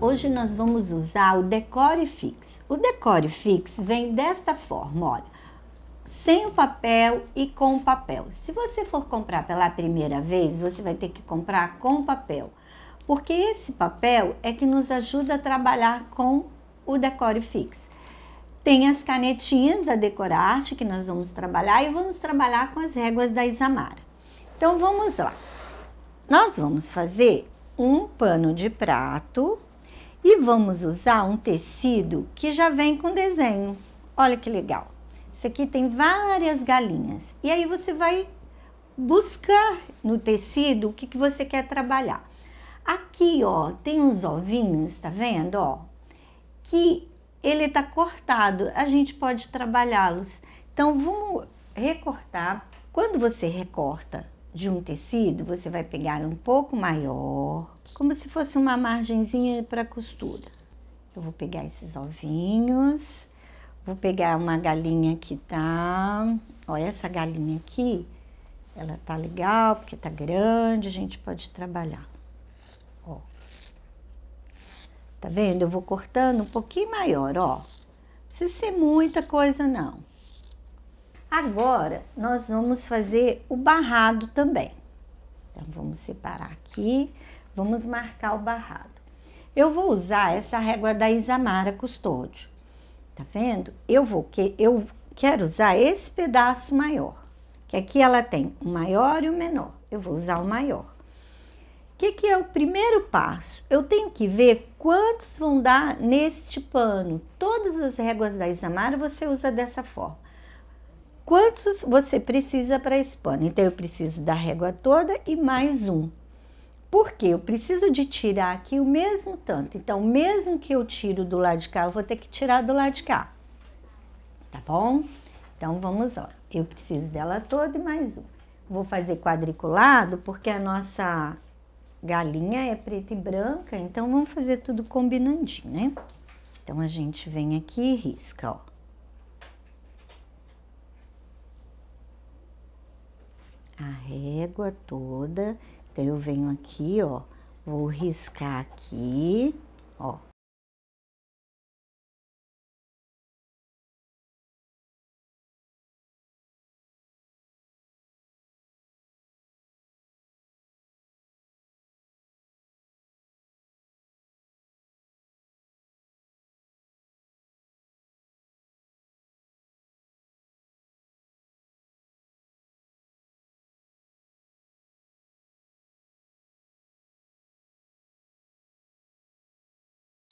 hoje nós vamos usar o decore fix. O decore fix vem desta forma, olha, sem o papel e com o papel. Se você for comprar pela primeira vez, você vai ter que comprar com o papel, porque esse papel é que nos ajuda a trabalhar com o decore fix. Tem as canetinhas da Decorarte que nós vamos trabalhar e vamos trabalhar com as réguas da Isamara. Então vamos lá. Nós vamos fazer um pano de prato e vamos usar um tecido que já vem com desenho. Olha que legal. Isso aqui tem várias galinhas. E aí você vai buscar no tecido o que, que você quer trabalhar. Aqui, ó, tem uns ovinhos, tá vendo, ó? Que ele tá cortado, a gente pode trabalhá-los. Então, vamos recortar. Quando você recorta de um tecido, você vai pegar um pouco maior, como se fosse uma margenzinha para costura. Eu vou pegar esses ovinhos, vou pegar uma galinha que tá, ó, essa galinha aqui, ela tá legal porque tá grande, a gente pode trabalhar. Ó. Tá vendo? Eu vou cortando um pouquinho maior, ó. Não precisa ser muita coisa não. Agora nós vamos fazer o barrado também. Então vamos separar aqui Vamos marcar o barrado. Eu vou usar essa régua da Isamara Custódio. Tá vendo? Eu vou que eu quero usar esse pedaço maior, que aqui ela tem o maior e o menor. Eu vou usar o maior. O que, que é o primeiro passo? Eu tenho que ver quantos vão dar neste pano. Todas as réguas da Isamara você usa dessa forma. Quantos você precisa para esse pano? Então, eu preciso da régua toda e mais um. Porque eu preciso de tirar aqui o mesmo tanto. Então, mesmo que eu tiro do lado de cá, eu vou ter que tirar do lado de cá. Tá bom? Então, vamos lá. Eu preciso dela toda e mais um. Vou fazer quadriculado porque a nossa galinha é preta e branca, então vamos fazer tudo combinandinho, né? Então, a gente vem aqui e risca, ó. a régua toda então, eu venho aqui, ó, vou riscar aqui, ó.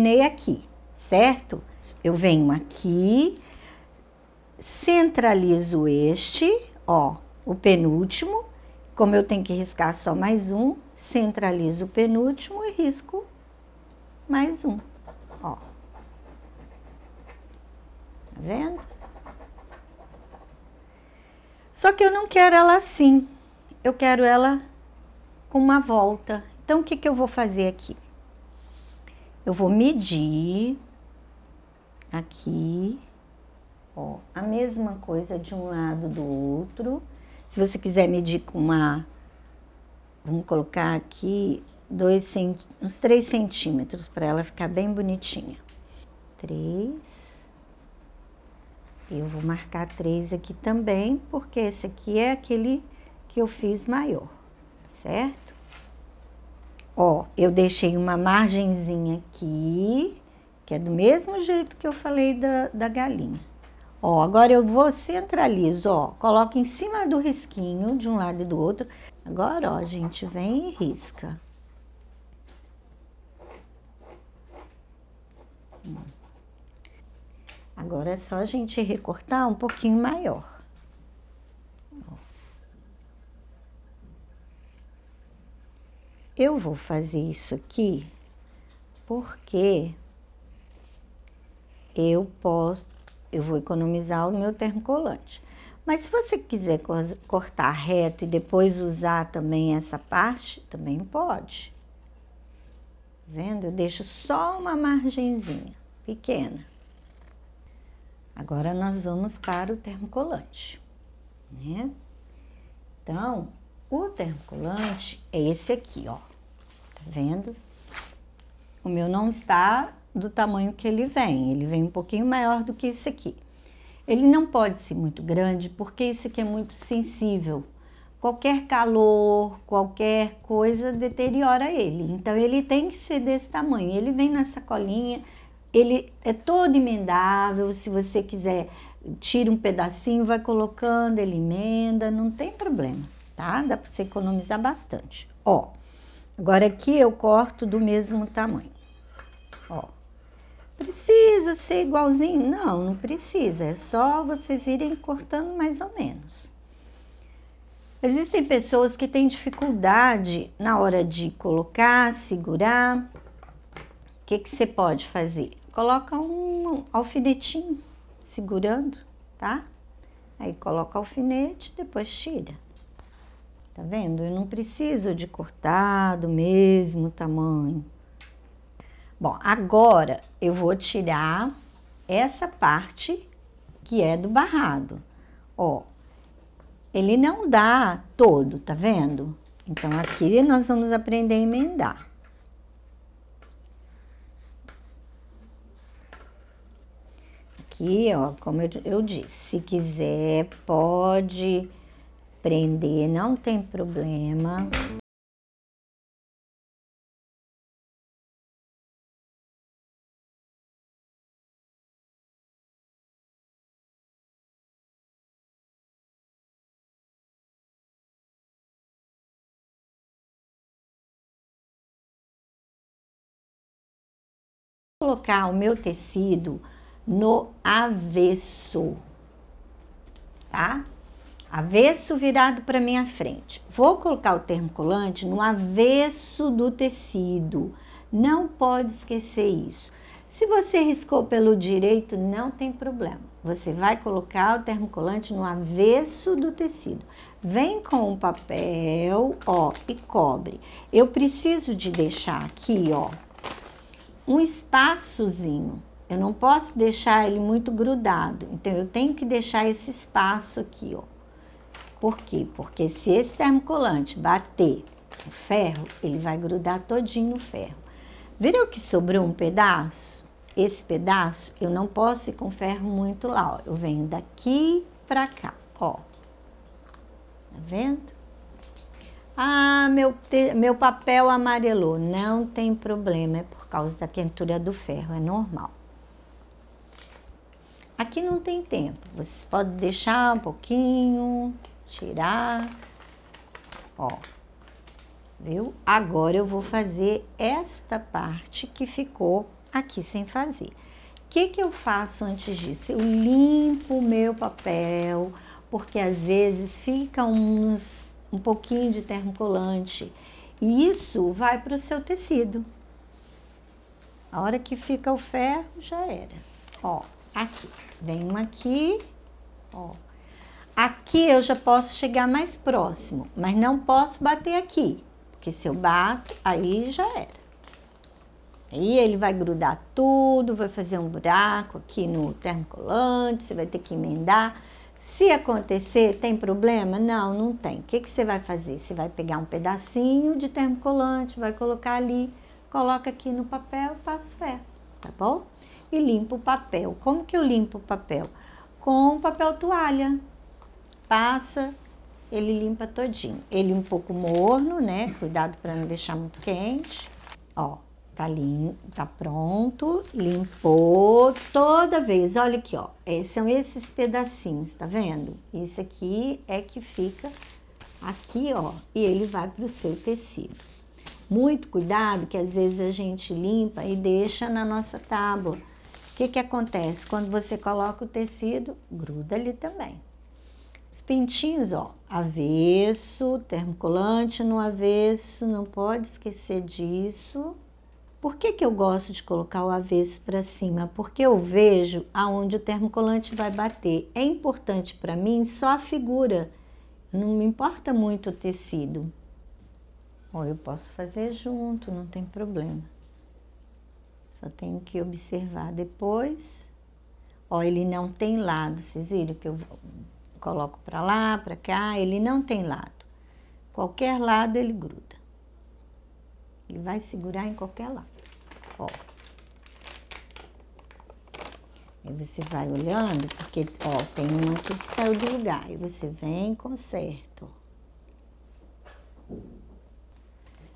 terminei aqui, certo? Eu venho aqui, centralizo este, ó, o penúltimo, como eu tenho que riscar só mais um, centralizo o penúltimo e risco mais um, ó. Tá vendo? Só que eu não quero ela assim, eu quero ela com uma volta. Então, o que, que eu vou fazer aqui? eu vou medir aqui, ó, a mesma coisa de um lado do outro. Se você quiser medir com uma, vamos colocar aqui dois cent... uns três centímetros para ela ficar bem bonitinha. Três. eu vou marcar três aqui também, porque esse aqui é aquele que eu fiz maior, certo? Ó, eu deixei uma margenzinha aqui, que é do mesmo jeito que eu falei da, da galinha. Ó, agora eu vou centralizo, ó, coloco em cima do risquinho de um lado e do outro. Agora, ó, a gente vem e risca. Hum. Agora é só a gente recortar um pouquinho maior. eu vou fazer isso aqui porque eu posso, eu vou economizar o meu termocolante. Mas se você quiser cortar reto e depois usar também essa parte, também pode. Tá vendo? Eu deixo só uma margenzinha pequena. Agora nós vamos para o termocolante, né? Então, o termocolante é esse aqui, ó. Tá vendo? O meu não está do tamanho que ele vem, ele vem um pouquinho maior do que isso aqui. Ele não pode ser muito grande porque isso aqui é muito sensível. Qualquer calor, qualquer coisa deteriora ele. Então ele tem que ser desse tamanho. Ele vem na sacolinha, ele é todo emendável. Se você quiser, tira um pedacinho, vai colocando, ele emenda, não tem problema, tá? Dá para você economizar bastante. Ó, Agora aqui eu corto do mesmo tamanho. Ó. Precisa ser igualzinho? Não, não precisa. É só vocês irem cortando mais ou menos. Existem pessoas que têm dificuldade na hora de colocar, segurar. O que, que você pode fazer? Coloca um alfinetinho segurando, tá? Aí coloca o alfinete, depois tira. Tá vendo? Eu não preciso de cortar do mesmo tamanho. Bom, agora eu vou tirar essa parte que é do barrado. Ó, ele não dá todo, tá vendo? Então, aqui nós vamos aprender a emendar. Aqui, ó, como eu, eu disse, se quiser, pode prender, não tem problema. colocar o meu tecido no avesso, tá? avesso virado para minha frente. Vou colocar o termocolante no avesso do tecido. Não pode esquecer isso. Se você riscou pelo direito, não tem problema. Você vai colocar o termocolante no avesso do tecido. Vem com o papel, ó, e cobre. Eu preciso de deixar aqui, ó, um espaçozinho. Eu não posso deixar ele muito grudado. Então, eu tenho que deixar esse espaço aqui, ó. Por quê? Porque se esse termocolante bater o ferro, ele vai grudar todinho no ferro. Viram que sobrou um pedaço? Esse pedaço eu não posso ir com ferro muito lá, ó. Eu venho daqui pra cá, ó. Tá vendo? Ah, meu, te, meu papel amarelou. Não tem problema, é por causa da quentura do ferro, é normal. Aqui não tem tempo, Você pode deixar um pouquinho, tirar, ó, viu? Agora eu vou fazer esta parte que ficou aqui sem fazer. O que, que eu faço antes disso? Eu limpo o meu papel, porque às vezes fica uns, um pouquinho de termocolante e isso vai para o seu tecido. A hora que fica o ferro, já era. Ó, aqui. Vem uma aqui, ó, Aqui eu já posso chegar mais próximo, mas não posso bater aqui, porque se eu bato, aí já era. Aí ele vai grudar tudo, vai fazer um buraco aqui no termocolante, você vai ter que emendar. Se acontecer, tem problema? Não, não tem. O que, que você vai fazer? Você vai pegar um pedacinho de termocolante, vai colocar ali, coloca aqui no papel, passa ferro, tá bom? E limpa o papel. Como que eu limpo o papel? Com papel toalha passa, ele limpa todinho. Ele um pouco morno, né? Cuidado para não deixar muito quente. Ó, tá lim tá pronto, limpou toda vez. Olha aqui, ó. É, são esses pedacinhos, tá vendo? Isso aqui é que fica aqui, ó, e ele vai para o seu tecido. Muito cuidado, que às vezes a gente limpa e deixa na nossa tábua. O que, que acontece? Quando você coloca o tecido, gruda ali também. Os pintinhos, ó, avesso, termocolante no avesso, não pode esquecer disso. Por que, que eu gosto de colocar o avesso para cima? Porque eu vejo aonde o termocolante vai bater. É importante para mim só a figura, não me importa muito o tecido. Ou eu posso fazer junto, não tem problema. Só tenho que observar depois. Ó, ele não tem lado, vocês viram que eu Coloco para lá, para cá, ele não tem lado. Qualquer lado ele gruda. Ele vai segurar em qualquer lado. Ó. Aí você vai olhando, porque ó, tem um aqui que saiu do lugar. Aí você vem e conserta.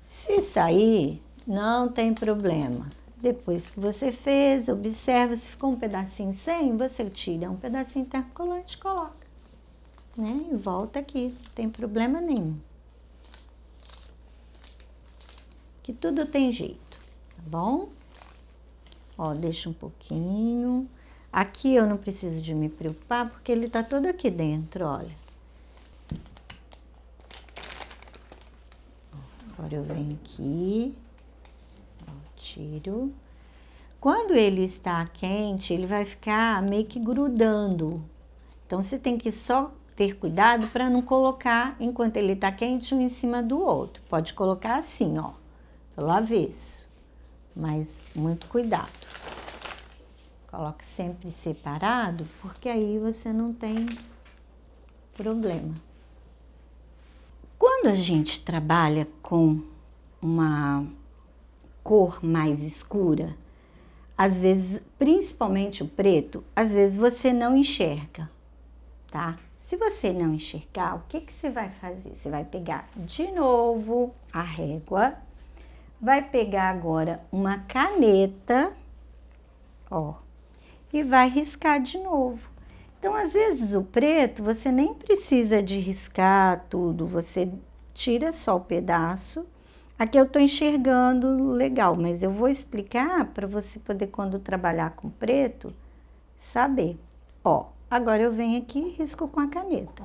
Se sair, não tem problema. Depois que você fez, observa, se ficou um pedacinho sem, você tira um pedacinho intercolante e coloca né? E volta aqui, não tem problema nenhum. Que tudo tem jeito, tá bom? Ó, deixa um pouquinho. Aqui eu não preciso de me preocupar porque ele tá todo aqui dentro, olha. Agora eu venho aqui, tiro. Quando ele está quente, ele vai ficar meio que grudando. Então você tem que só ter cuidado para não colocar enquanto ele está quente um em cima do outro. Pode colocar assim, ó, pelo avesso, mas muito cuidado. Coloque sempre separado, porque aí você não tem problema. Quando a gente trabalha com uma cor mais escura, às vezes, principalmente o preto, às vezes você não enxerga, tá? Se você não enxergar, o que, que você vai fazer? Você vai pegar de novo a régua, vai pegar agora uma caneta, ó, e vai riscar de novo. Então, às vezes, o preto você nem precisa de riscar tudo, você tira só o pedaço. Aqui eu tô enxergando legal, mas eu vou explicar para você poder, quando trabalhar com preto, saber. Ó, Agora eu venho aqui e risco com a caneta.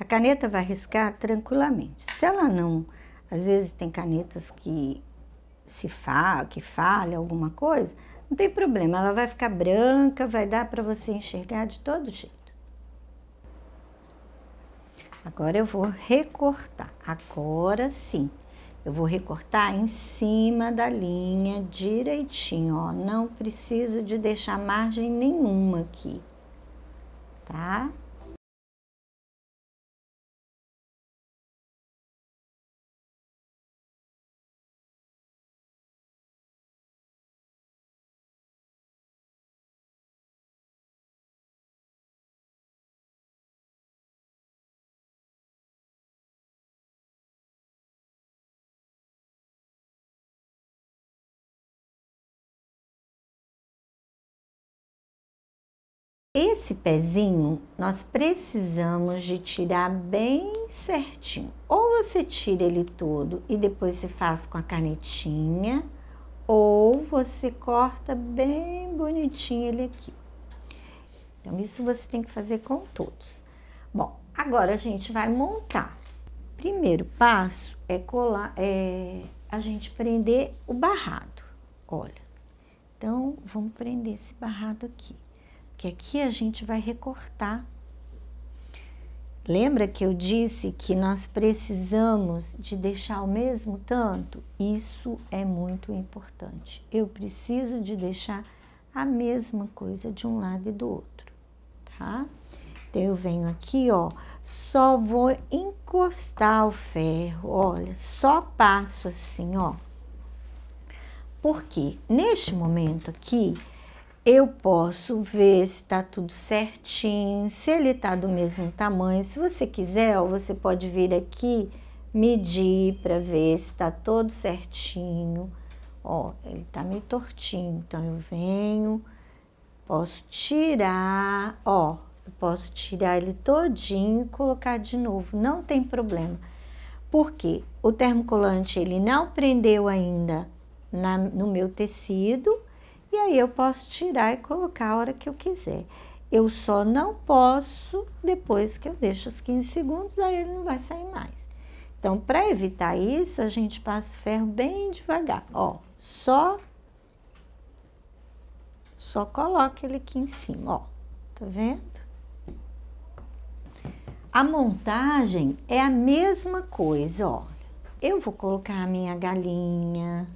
A caneta vai riscar tranquilamente. Se ela não, às vezes tem canetas que se falha, que falha alguma coisa, não tem problema, ela vai ficar branca, vai dar para você enxergar de todo jeito. Agora eu vou recortar. Agora sim. Eu vou recortar em cima da linha direitinho, ó. Não preciso de deixar margem nenhuma aqui, tá? Esse pezinho nós precisamos de tirar bem certinho. Ou você tira ele todo e depois você faz com a canetinha, ou você corta bem bonitinho ele aqui. Então, isso você tem que fazer com todos. Bom, agora a gente vai montar. Primeiro passo é colar, é a gente prender o barrado. Olha, então vamos prender esse barrado aqui que aqui a gente vai recortar. Lembra que eu disse que nós precisamos de deixar o mesmo tanto? Isso é muito importante. Eu preciso de deixar a mesma coisa de um lado e do outro, tá? Então, eu venho aqui, ó, só vou encostar o ferro, olha, só passo assim, ó. Porque neste momento aqui, eu posso ver se está tudo certinho, se ele está do mesmo tamanho. Se você quiser, ó, você pode vir aqui medir para ver se está todo certinho. Ó, ele está meio tortinho, então eu venho, posso tirar, ó, eu posso tirar ele todinho e colocar de novo, não tem problema. Porque o termocolante ele não prendeu ainda na, no meu tecido, e aí eu posso tirar e colocar a hora que eu quiser. Eu só não posso depois que eu deixo os 15 segundos, aí ele não vai sair mais. Então, para evitar isso, a gente passa o ferro bem devagar. Ó, só só coloca ele aqui em cima, ó. Tá vendo? A montagem é a mesma coisa, ó. Eu vou colocar a minha galinha,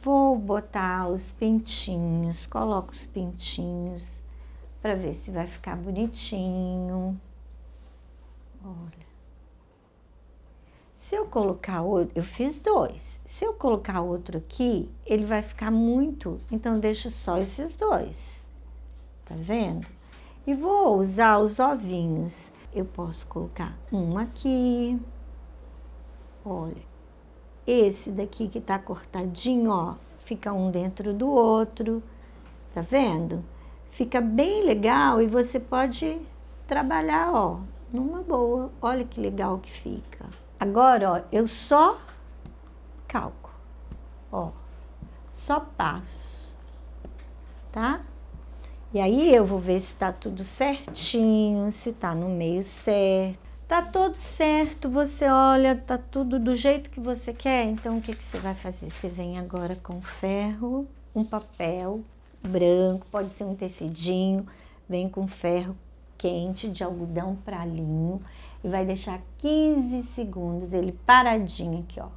Vou botar os pintinhos, coloco os pintinhos para ver se vai ficar bonitinho. Olha. Se eu colocar outro, eu fiz dois. Se eu colocar outro aqui, ele vai ficar muito, então deixo só esses dois. Tá vendo? E vou usar os ovinhos. Eu posso colocar um aqui. Olha, esse daqui que tá cortadinho, ó, fica um dentro do outro, tá vendo? Fica bem legal e você pode trabalhar, ó, numa boa. Olha que legal que fica. Agora, ó, eu só calco, ó, só passo, tá? E aí eu vou ver se tá tudo certinho, se tá no meio certo. Tá tudo certo, você olha, tá tudo do jeito que você quer. Então o que, que você vai fazer? Você vem agora com ferro, um papel branco, pode ser um tecidinho, vem com ferro quente de algodão linho e vai deixar 15 segundos ele paradinho aqui, ó.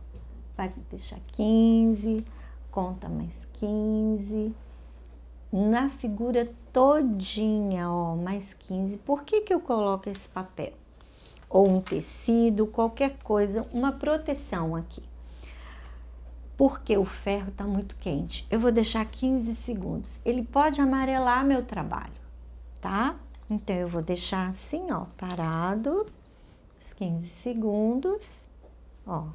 Vai deixar 15, conta mais 15 na figura todinha, ó, mais 15. Por que que eu coloco esse papel? ou um tecido, qualquer coisa, uma proteção aqui. Porque o ferro está muito quente. Eu vou deixar 15 segundos. Ele pode amarelar meu trabalho, tá? Então eu vou deixar assim, ó, parado, os 15 segundos, ó.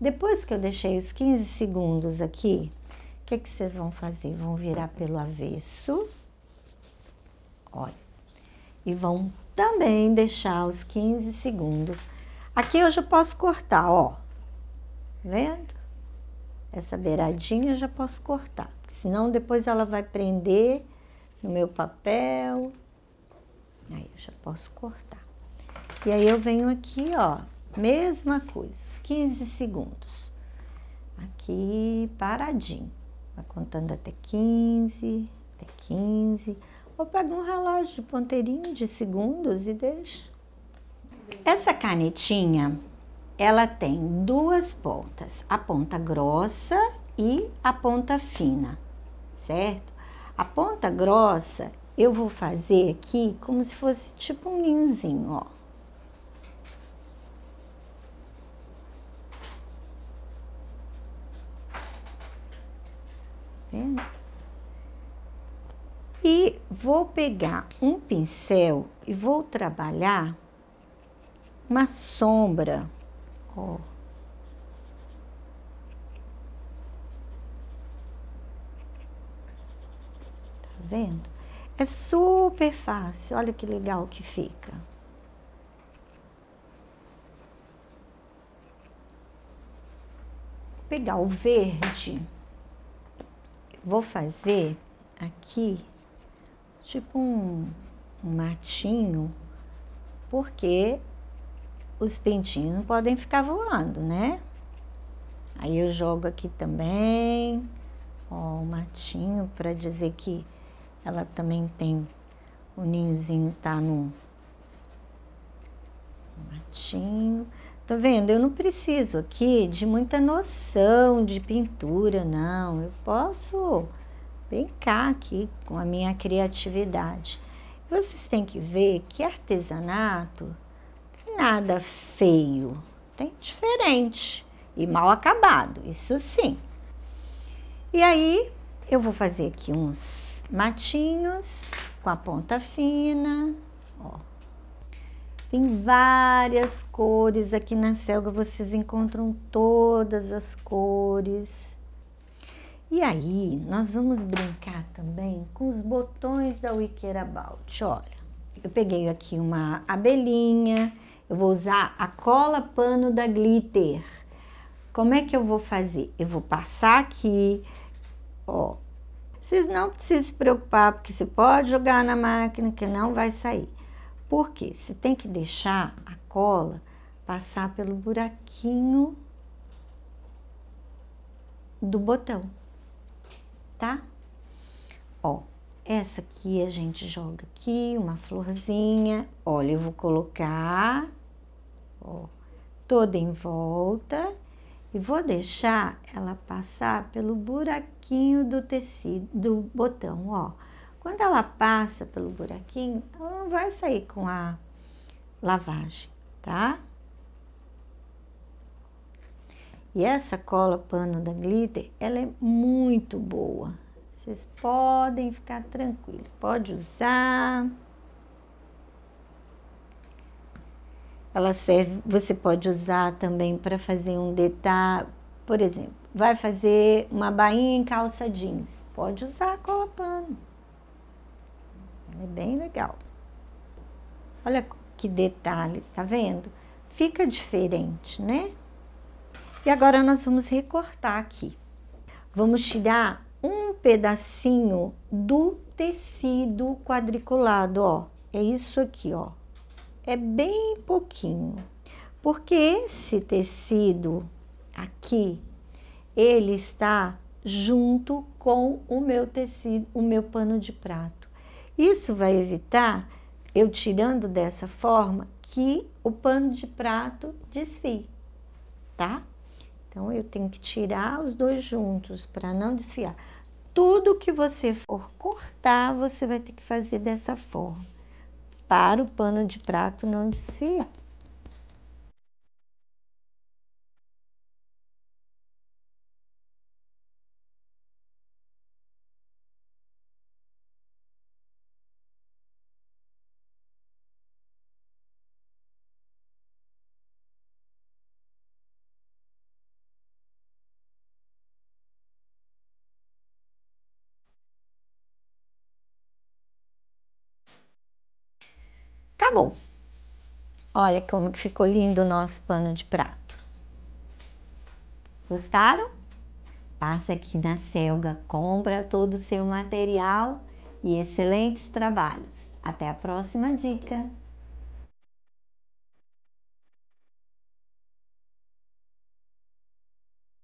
Depois que eu deixei os 15 segundos aqui, o que, que vocês vão fazer? Vão virar pelo avesso. Olha e vão também deixar os 15 segundos. Aqui eu já posso cortar, ó. Tá vendo? Essa beiradinha eu já posso cortar, senão depois ela vai prender no meu papel. Aí eu já posso cortar. E aí eu venho aqui, ó, mesma coisa, os 15 segundos. Aqui paradinho, vai contando até 15, até 15. Ou pega um relógio de ponteirinho de segundos e deixa. Essa canetinha, ela tem duas pontas, a ponta grossa e a ponta fina, certo? A ponta grossa eu vou fazer aqui como se fosse tipo um ninhozinho, ó. vou pegar um pincel e vou trabalhar uma sombra, ó. Tá vendo? É super fácil, olha que legal que fica. Vou pegar o verde, vou fazer aqui tipo um, um matinho, porque os pintinhos não podem ficar voando, né? Aí eu jogo aqui também, ó, o matinho, para dizer que ela também tem o ninhozinho tá no matinho. Tá vendo? Eu não preciso aqui de muita noção de pintura, não. Eu posso brincar aqui com a minha criatividade. Vocês têm que ver que artesanato tem nada feio, tem diferente e mal acabado, isso sim. E aí eu vou fazer aqui uns matinhos com a ponta fina, ó. Tem várias cores aqui na selga, vocês encontram todas as cores. E aí, nós vamos brincar também com os botões da Wikirabout. Olha, eu peguei aqui uma abelhinha, eu vou usar a cola pano da Glitter. Como é que eu vou fazer? Eu vou passar aqui, ó. Vocês não precisam se preocupar, porque você pode jogar na máquina que não vai sair. Por quê? Você tem que deixar a cola passar pelo buraquinho do botão tá? Ó, essa aqui a gente joga aqui, uma florzinha. Olha, eu vou colocar, ó, toda em volta e vou deixar ela passar pelo buraquinho do tecido, do botão, ó. Quando ela passa pelo buraquinho, ela não vai sair com a lavagem, tá? E essa cola pano da Glitter, ela é muito boa. Vocês podem ficar tranquilos, pode usar. Ela serve, você pode usar também para fazer um detalhe, por exemplo, vai fazer uma bainha em calça jeans, pode usar a cola pano. Ela é bem legal. Olha que detalhe, tá vendo? Fica diferente, né? E agora nós vamos recortar aqui. Vamos tirar um pedacinho do tecido quadriculado, ó. É isso aqui, ó. É bem pouquinho. Porque esse tecido aqui, ele está junto com o meu tecido, o meu pano de prato. Isso vai evitar eu tirando dessa forma que o pano de prato desfie, tá? Então eu tenho que tirar os dois juntos para não desfiar. Tudo que você for cortar, você vai ter que fazer dessa forma, para o pano de prato não desfiar. bom. Olha como que ficou lindo o nosso pano de prato. Gostaram? Passa aqui na Selga, compra todo o seu material e excelentes trabalhos. Até a próxima dica!